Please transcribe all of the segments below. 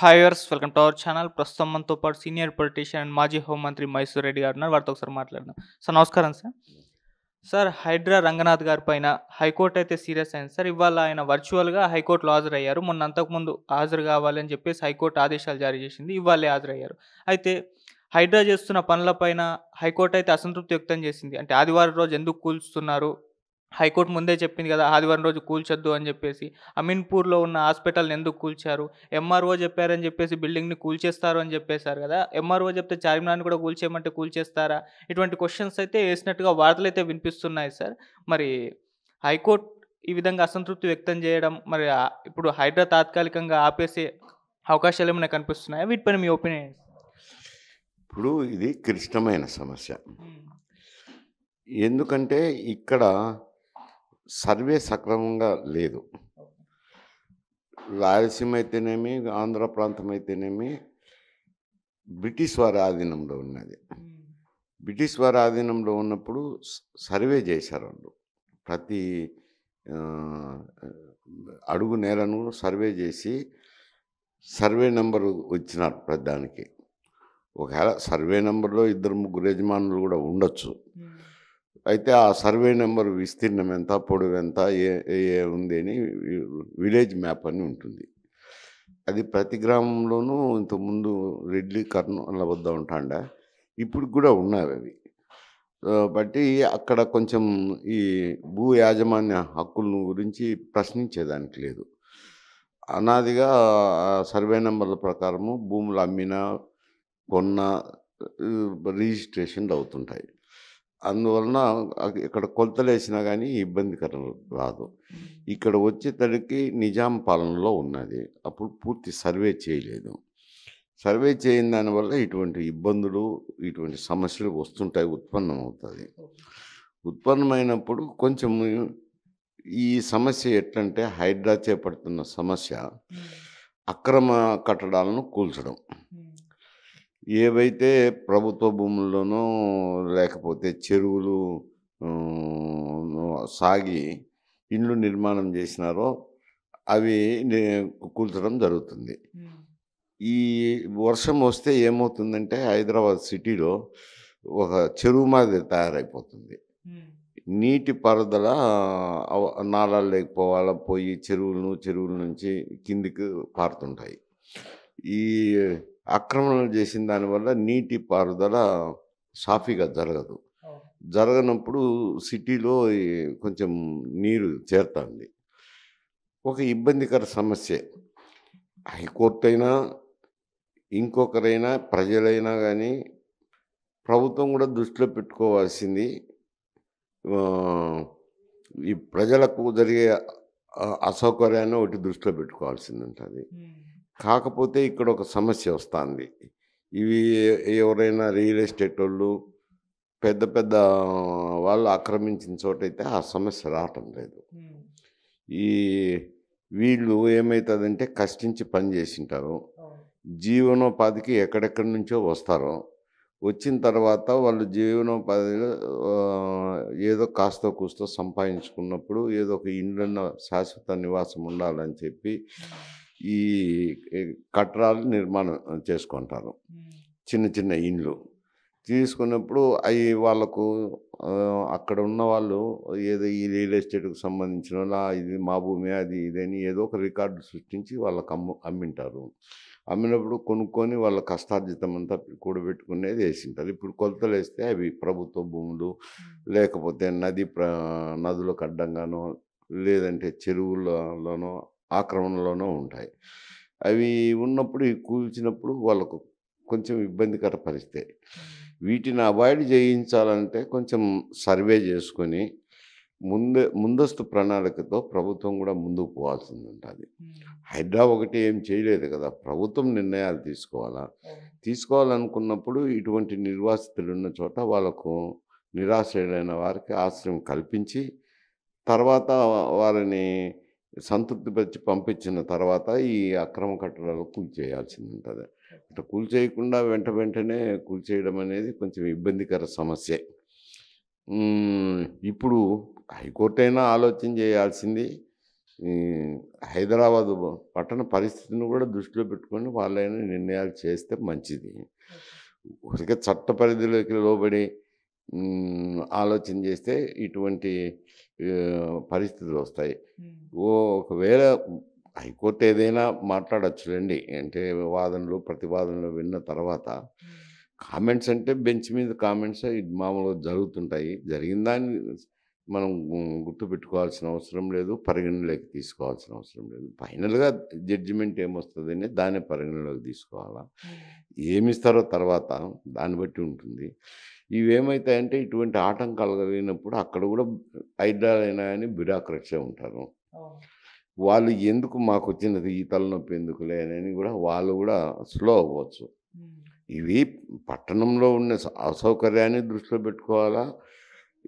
హైవర్స్ welcome to our channel ప్రస్తుతం మనతో పాటు సీనియర్ పొలిటీషియన్ అండ్ మాజీ హోంమంత్రి మైసూర్ రెడ్డి గారు ఉన్నారు వారితో ఒకసారి మాట్లాడదాం సార్ నమస్కారం సార్ సార్ హైడ్రా రంగనాథ్ గారి పైన హైకోర్టు అయితే సీరియస్ అయింది సార్ ఇవాళ ఆయన వర్చువల్గా హైకోర్టులో హాజరయ్యారు మొన్న అంతకుముందు హాజరు కావాలని చెప్పేసి హైకోర్టు ఆదేశాలు జారీ చేసింది ఇవాళే హాజరయ్యారు అయితే హైడ్రా చేస్తున్న పనులపైన హైకోర్టు అయితే అసంతృప్తి వ్యక్తం చేసింది అంటే ఆదివారం రోజు ఎందుకు కూల్చుతున్నారు హైకోర్టు ముందే చెప్పింది కదా ఆదివారం రోజు కూల్చొద్దు అని చెప్పేసి అమీన్పూర్లో ఉన్న హాస్పిటల్ని ఎందుకు కూల్చారు ఎంఆర్ఓ చెప్పారని చెప్పేసి బిల్డింగ్ని కూల్చేస్తారు అని చెప్పేశారు కదా ఎంఆర్ఓ చెప్తే చార్మినార్ని కూడా కూల్చేయమంటే కూల్చేస్తారా ఇటువంటి క్వశ్చన్స్ అయితే వేసినట్టుగా వార్తలు అయితే వినిపిస్తున్నాయి సార్ మరి హైకోర్టు ఈ విధంగా అసంతృప్తి వ్యక్తం చేయడం మరి ఇప్పుడు హైడ్రా తాత్కాలికంగా ఆపేసే అవకాశాలు ఏమైనా కనిపిస్తున్నాయా వీటిపైన మీ ఒపీనియన్ ఇప్పుడు ఇది క్లిష్టమైన సమస్య ఎందుకంటే ఇక్కడ సర్వే సక్రమంగా లేదు రాయలసీమ అయితేనేమి ఆంధ్ర ప్రాంతం అయితేనేమి బ్రిటిష్ వారి ఆధీనంలో ఉన్నది బ్రిటిష్ వారి ఆధీనంలో ఉన్నప్పుడు సర్వే చేశారు వాళ్ళు ప్రతి అడుగు నేలను సర్వే చేసి సర్వే నెంబరు ఇచ్చినారు దానికి ఒకవేళ సర్వే నెంబర్లో ఇద్దరు ముగ్గురు యజమానులు కూడా ఉండొచ్చు అయితే ఆ సర్వే నెంబర్ విస్తీర్ణం ఎంత పొడవు ఎంత ఏ ఏ ఉంది అని విలేజ్ మ్యాప్ అని ఉంటుంది అది ప్రతి గ్రామంలోనూ ఇంతకుముందు రెడ్లి కర్నూల వద్ద ఉంటాండ ఇప్పుడు కూడా ఉన్నాయి అవి బట్టి అక్కడ కొంచెం ఈ భూ యాజమాన్య హక్కులను గురించి ప్రశ్నించేదానికి లేదు అనాదిగా సర్వే నెంబర్ల ప్రకారము భూములు అమ్మిన కొన్న రిజిస్ట్రేషన్లు అవుతుంటాయి అందువలన ఇక్కడ కొలతలేసినా కానీ ఇబ్బందికరం రాదు ఇక్కడ వచ్చేసరికి నిజాం పాలనలో ఉన్నది అప్పుడు పూర్తి సర్వే చేయలేదు సర్వే చేయని దానివల్ల ఇటువంటి ఇబ్బందులు ఇటువంటి సమస్యలు వస్తుంటాయి ఉత్పన్నం అవుతుంది ఉత్పన్నమైనప్పుడు కొంచెం ఈ సమస్య ఎట్లంటే హైడ్రా చేపడుతున్న సమస్య అక్రమ కట్టడాలను కూల్చడం ఏవైతే ప్రభుత్వ భూముల్లోనూ లేకపోతే చెరువులు సాగి ఇండ్లు నిర్మాణం చేసినారో అవి కూల్చడం జరుగుతుంది ఈ వర్షం వస్తే ఏమవుతుందంటే హైదరాబాద్ సిటీలో ఒక చెరువు మాదిరి తయారైపోతుంది నీటి పరదల నాళాలు లేకపోవాలా పోయి చెరువులను చెరువుల నుంచి కిందికి పారుతుంటాయి ఈ ఆక్రమణలు చేసిన దానివల్ల నీటి పారుదల సాఫీగా జరగదు జరగనప్పుడు సిటీలో కొంచెం నీరు చేరుతుంది ఒక ఇబ్బందికర సమస్య హైకోర్టు అయినా ఇంకొకరైనా ప్రజలైనా కానీ ప్రభుత్వం కూడా దృష్టిలో పెట్టుకోవాల్సింది ఈ ప్రజలకు జరిగే అసౌకర్యాన్ని ఒకటి దృష్టిలో పెట్టుకోవాల్సింది ఉంటుంది కాకపోతే ఇక్కడ ఒక సమస్య వస్తుంది ఇవి ఎవరైనా రియల్ ఎస్టేట్ వాళ్ళు పెద్ద పెద్ద వాళ్ళు ఆక్రమించిన చోటైతే ఆ సమస్య రావటం లేదు ఈ వీళ్ళు ఏమవుతుందంటే కష్టించి పని చేసింటారు జీవనోపాధికి ఎక్కడెక్కడి నుంచో వస్తారు వచ్చిన తర్వాత వాళ్ళు జీవనోపాధిలో ఏదో కాస్తో కూస్తో సంపాదించుకున్నప్పుడు ఏదో ఒక ఇండ్లన్న శాశ్వత నివాసం ఉండాలని చెప్పి ఈ కట్టడాలు నిర్మాణం చేసుకుంటారు చిన్న చిన్న ఇండ్లు తీసుకున్నప్పుడు అవి వాళ్ళకు అక్కడ ఉన్న వాళ్ళు ఏదో ఈ రియల్ ఎస్టేట్కి సంబంధించిన వాళ్ళ ఇది మా భూమి అది ఇదని ఏదో ఒక రికార్డు సృష్టించి వాళ్ళకి అమ్ము అమ్మింటారు అమ్మినప్పుడు కొనుక్కొని వాళ్ళ కష్టార్జితం అంతా కూడబెట్టుకునేది వేసింటారు ఇప్పుడు కొలతలు వేస్తే అవి ప్రభుత్వ భూములు లేకపోతే నది నదులకు అడ్డంగానో లేదంటే చెరువులలోనో ఆక్రమణలోనూ ఉంటాయి అవి ఉన్నప్పుడు కూల్చినప్పుడు వాళ్ళకు కొంచెం ఇబ్బందికర పరిస్థితి వీటిని అవాయిడ్ చేయించాలంటే కొంచెం సర్వే చేసుకొని ముందే ముందస్తు ప్రణాళికతో ప్రభుత్వం కూడా ముందుకు పోవాల్సింది ఉంటుంది హైడ్రా ఒకటి ఏం చేయలేదు కదా ప్రభుత్వం నిర్ణయాలు తీసుకోవాలా తీసుకోవాలనుకున్నప్పుడు ఇటువంటి నిర్వాసితులు ఉన్న చోట వాళ్ళకు నిరాశ్రయులైన వారికి ఆశ్రయం కల్పించి తర్వాత వారిని సంతృప్తిపరిచి పంపించిన తర్వాత ఈ అక్రమ కట్టడాలు కూల్చేయాల్సింది ఉంటుంది అట్లా కూల్చేయకుండా వెంట వెంటనే కూల్చేయడం అనేది కొంచెం ఇబ్బందికర సమస్యే ఇప్పుడు హైకోర్టు అయినా ఆలోచన చేయాల్సింది హైదరాబాదు పట్టణ పరిస్థితిని కూడా దృష్టిలో పెట్టుకొని వాళ్ళైనా నిర్ణయాలు చేస్తే మంచిది ఒకరికి చట్ట పరిధిలోకి లోబడి ఆలోచన చేస్తే ఇటువంటి పరిస్థితులు వస్తాయి ఓ ఒకవేళ హైకోర్టు ఏదైనా మాట్లాడచ్చులేండి అంటే వాదనలు ప్రతివాదనలు విన్న తర్వాత కామెంట్స్ అంటే బెంచ్ మీద కామెంట్స్ మామూలుగా జరుగుతుంటాయి జరిగిన దాన్ని మనం గుర్తుపెట్టుకోవాల్సిన అవసరం లేదు పరిగణలోకి తీసుకోవాల్సిన అవసరం లేదు ఫైనల్గా జడ్జిమెంట్ ఏమొస్తుంది అనేది దాన్ని పరిగణలోకి తీసుకోవాలా ఏమిస్తారో తర్వాత దాన్ని బట్టి ఉంటుంది ఇవేమవుతాయంటే ఇటువంటి ఆటంకాలు కలిగినప్పుడు అక్కడ కూడా ఐడాలైనా అని బిరాక్రక్షే ఉంటారు వాళ్ళు ఎందుకు మాకు వచ్చినది ఈ తలనొప్పి ఎందుకులే అని కూడా వాళ్ళు కూడా స్లో అవ్వచ్చు ఇవి పట్టణంలో ఉన్న అసౌకర్యాన్ని దృష్టిలో పెట్టుకోవాలా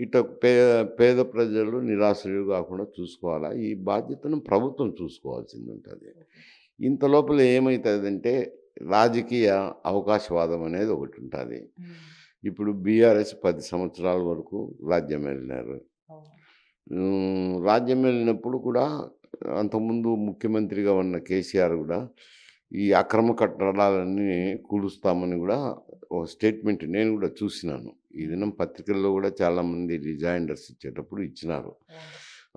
ఇట పేద పేద ప్రజలు నిరాశ్రయులు కాకుండా చూసుకోవాలా ఈ బాధ్యతను ప్రభుత్వం చూసుకోవాల్సింది ఉంటుంది ఇంత లోపల ఏమవుతుందంటే రాజకీయ అవకాశవాదం అనేది ఒకటి ఉంటుంది ఇప్పుడు బీఆర్ఎస్ పది సంవత్సరాల వరకు రాజ్యం వెళ్ళినారు రాజ్యం వెళ్ళినప్పుడు కూడా అంతకుముందు ముఖ్యమంత్రిగా ఉన్న కేసీఆర్ కూడా ఈ అక్రమ కట్టడాలన్నీ కూలుస్తామని కూడా ఒక స్టేట్మెంట్ నేను కూడా చూసినాను ఈ దినం పత్రికల్లో కూడా చాలామంది రిజాయిండర్స్ ఇచ్చేటప్పుడు ఇచ్చినారు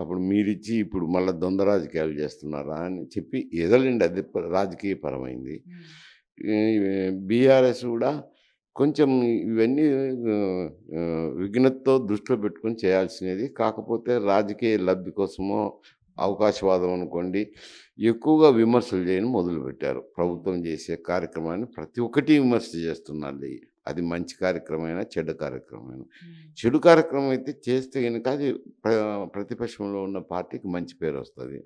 అప్పుడు మీరిచ్చి ఇప్పుడు మళ్ళీ దొంద రాజకీయాలు చేస్తున్నారా అని చెప్పి ఎదలండి అది రాజకీయపరమైంది hmm. బీఆర్ఎస్ కూడా కొంచెం ఇవన్నీ విఘ్నతతో దృష్టిలో పెట్టుకొని చేయాల్సినది కాకపోతే రాజకీయ లబ్ధి కోసమో అవకాశవాదం అనుకోండి ఎక్కువగా విమర్శలు చేయడం మొదలుపెట్టారు ప్రభుత్వం చేసే కార్యక్రమాన్ని ప్రతి ఒక్కటి విమర్శ చేస్తున్నారు అది మంచి కార్యక్రమమైనా కార్యక్రమం కార్యక్రమమైనా చెడు కార్యక్రమం అయితే చేస్తే కనుక అది ప్రతిపక్షంలో ఉన్న పార్టీకి మంచి పేరు వస్తుంది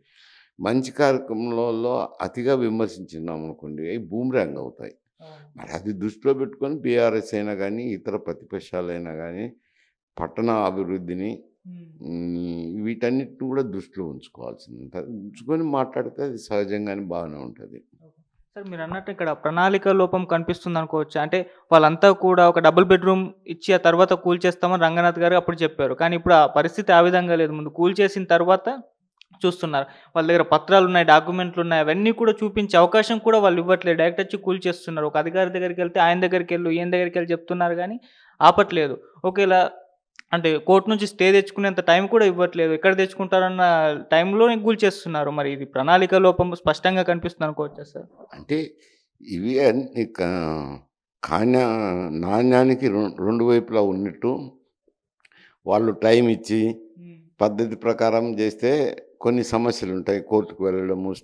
మంచి కార్యక్రమంలో అతిగా విమర్శించినాం అనుకోండి అవి బూమ్రాంగ్ అవుతాయి మరి అది దృష్టిలో పెట్టుకొని బీఆర్ఎస్ అయినా కానీ ఇతర ప్రతిపక్షాలైనా కానీ పట్టణ అభివృద్ధిని వీటన్నిటిని కూడా దృష్టిలో ఉంచుకోవాల్సింది ఉంచుకొని మాట్లాడితే అది సహజంగానే బాగానే ఉంటుంది సార్ మీరు అన్నట్టు ఇక్కడ ప్రణాళిక లోపం కనిపిస్తుంది అనుకోవచ్చు అంటే వాళ్ళంతా కూడా ఒక డబుల్ బెడ్రూమ్ ఇచ్చి ఆ తర్వాత కూల్ చేస్తామని రంగనాథ్ గారు అప్పుడు చెప్పారు కానీ ఇప్పుడు ఆ పరిస్థితి ఆ విధంగా లేదు ముందు కూల్ చేసిన తర్వాత చూస్తున్నారు వాళ్ళ దగ్గర పత్రాలు ఉన్నాయి డాక్యుమెంట్లు ఉన్నాయి అవన్నీ కూడా చూపించే అవకాశం కూడా వాళ్ళు ఇవ్వట్లేదు డైరెక్ట్ వచ్చి కూల్ చేస్తున్నారు ఒక అధికారి దగ్గరికి వెళ్తే ఆయన దగ్గరికి వెళ్ళు ఈయన దగ్గరికి వెళ్ళి చెప్తున్నారు కానీ ఆపట్లేదు ఒకేలా అంటే కోర్టు నుంచి స్టే తెచ్చుకునేంత టైం కూడా ఇవ్వట్లేదు ఎక్కడ తెచ్చుకుంటారన్న టైంలో గుల్ చేస్తున్నారు మరి ఇది ప్రణాళిక లోపం స్పష్టంగా కనిపిస్తుంది అనుకోవచ్చా సార్ అంటే ఇవి అన్ని కాణ్య నాణ్యానికి రెండు వైపులా ఉన్నట్టు వాళ్ళు టైం ఇచ్చి పద్ధతి ప్రకారం చేస్తే కొన్ని సమస్యలు ఉంటాయి కోర్టుకు వెళ్ళడము